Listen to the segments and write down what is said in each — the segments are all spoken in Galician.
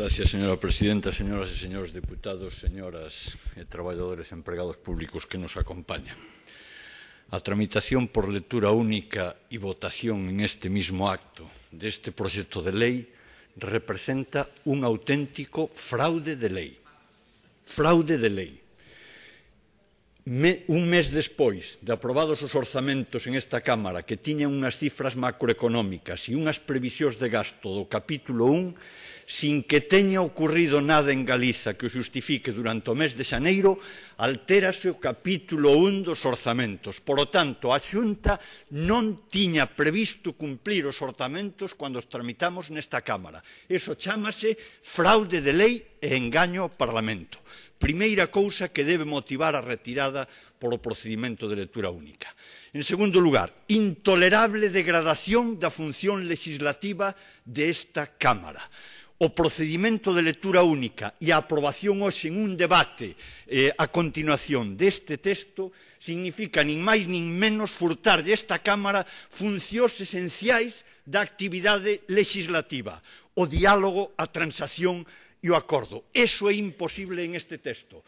Gracias, señora presidenta, señoras e señores deputados, señoras e traballadores empregados públicos que nos acompañan. A tramitación por lectura única e votación en este mismo acto deste proxecto de lei representa un auténtico fraude de lei. Fraude de lei. Me, un mes despois de aprobados os orzamentos en esta Cámara que tiñan unhas cifras macroeconómicas e unhas previsións de gasto do capítulo 1, sin que teña ocurrido nada en Galiza que o justifique durante o mes de xaneiro, alterase o capítulo 1 dos orzamentos. Por lo tanto, a Xunta non tiña previsto cumplir os orzamentos cando os tramitamos nesta Cámara. Eso chamase fraude de lei e engaño ao Parlamento. Primeira cousa que debe motivar a retirada polo procedimento de lectura única. En segundo lugar, intolerable degradación da función legislativa desta Cámara o procedimento de lectura única e a aprobación hoxe en un debate eh, a continuación deste texto significa nin máis nin menos furtar desta Cámara funcións esenciais da actividade legislativa, o diálogo, a transacción e o acordo. Eso é imposible en este texto.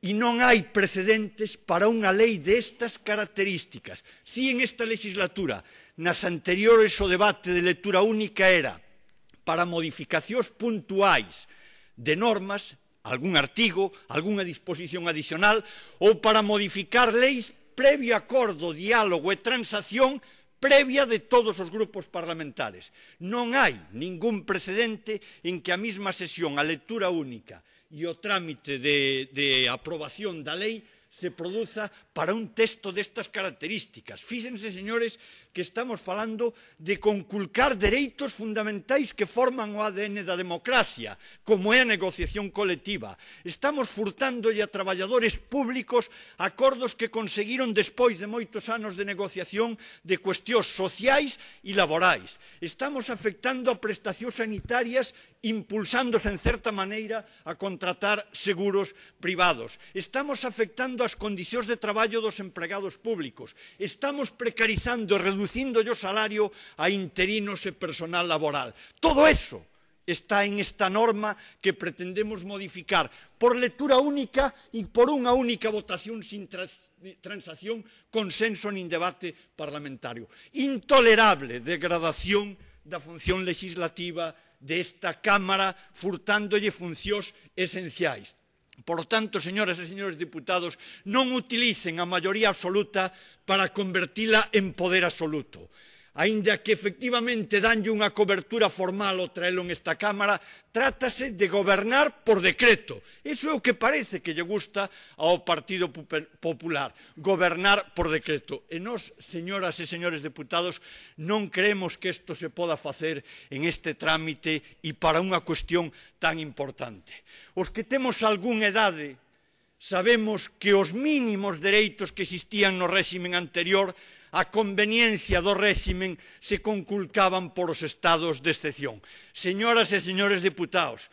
E non hai precedentes para unha lei destas características. Si en esta legislatura, nas anteriores o debate de lectura única era para modificacións puntuais de normas, algún artigo, algunha disposición adicional ou para modificar leis previo acordo, diálogo e transacción previa de todos os grupos parlamentares. Non hai ningún precedente en que a mesma sesión, a lectura única e o trámite de, de aprobación da lei se produza para un texto destas características. Fíxense, señores, que estamos falando de conculcar dereitos fundamentais que forman o ADN da democracia, como é a negociación colectiva. Estamos furtándolle a traballadores públicos acordos que conseguiron despois de moitos anos de negociación de cuestións sociais e laborais. Estamos afectando a prestacións sanitarias impulsándose en certa maneira a contratar seguros privados. Estamos afectando as condicións de traballo traballo dos empregados públicos. Estamos precarizando e reducindo o salario a interinos e personal laboral. Todo eso está en esta norma que pretendemos modificar por lectura única e por unha única votación sin transacción, consenso nin debate parlamentario. Intolerable degradación da función legislativa desta Cámara furtándolle funcións esenciais. Por tanto, señoras e señores diputados, non utilicen a maioría absoluta para convertila en poder absoluto aínda que efectivamente danlle unha cobertura formal ao traelo en esta Cámara, trátase de gobernar por decreto. Eso é o que parece que lle gusta ao Partido Popular, gobernar por decreto. E nós, señoras e señores deputados, non creemos que isto se poda facer en este trámite e para unha cuestión tan importante. Os que temos algún edade sabemos que os mínimos dereitos que existían no réximen anterior a conveniencia do réximen se conculcaban por os estados de excepción. Señoras e señores deputados,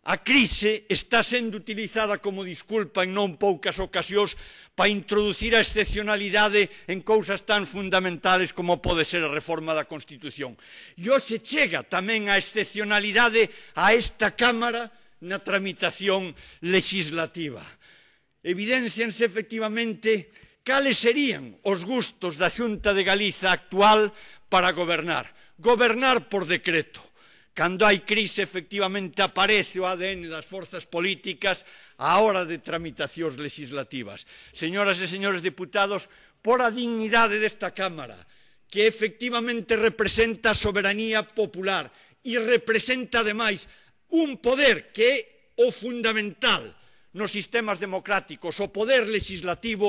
A crise está sendo utilizada como disculpa en non poucas ocasións para introducir a excepcionalidade en cousas tan fundamentales como pode ser a reforma da Constitución. E hoxe chega tamén a excepcionalidade a esta Cámara na tramitación legislativa. Evidencianse efectivamente cales serían os gustos da Xunta de Galiza actual para gobernar. Gobernar por decreto. Cando hai crise, efectivamente, aparece o ADN das forzas políticas á hora de tramitacións legislativas. Señoras e señores deputados, por a dignidade desta Cámara, que efectivamente representa a soberanía popular e representa, ademais, un poder que é o fundamental nos sistemas democráticos o poder legislativo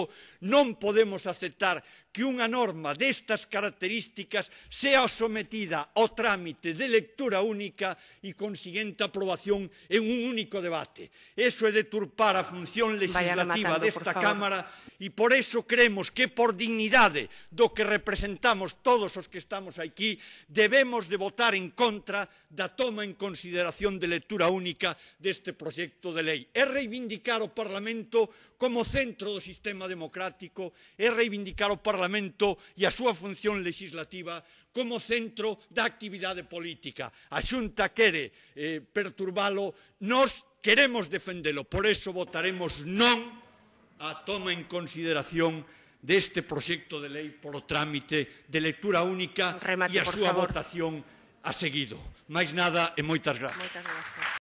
non podemos aceptar que unha norma destas características sea sometida ao trámite de lectura única e consiguiente aprobación en un único debate. Eso é deturpar a función legislativa matando, desta Cámara e por eso creemos que por dignidade do que representamos todos os que estamos aquí debemos de votar en contra da toma en consideración de lectura única deste proxecto de lei. É reivindicar o Parlamento como centro do sistema democrático, é reivindicar o Parlamento Parlamento e a súa función legislativa como centro da actividade política. A Xunta quere eh, perturbalo, nós queremos defendelo, por eso votaremos non a toma en consideración deste proxecto de lei por trámite de lectura única Remate, e a súa favor. votación a seguido. Mais nada e moitas grazas. Moitas grazas.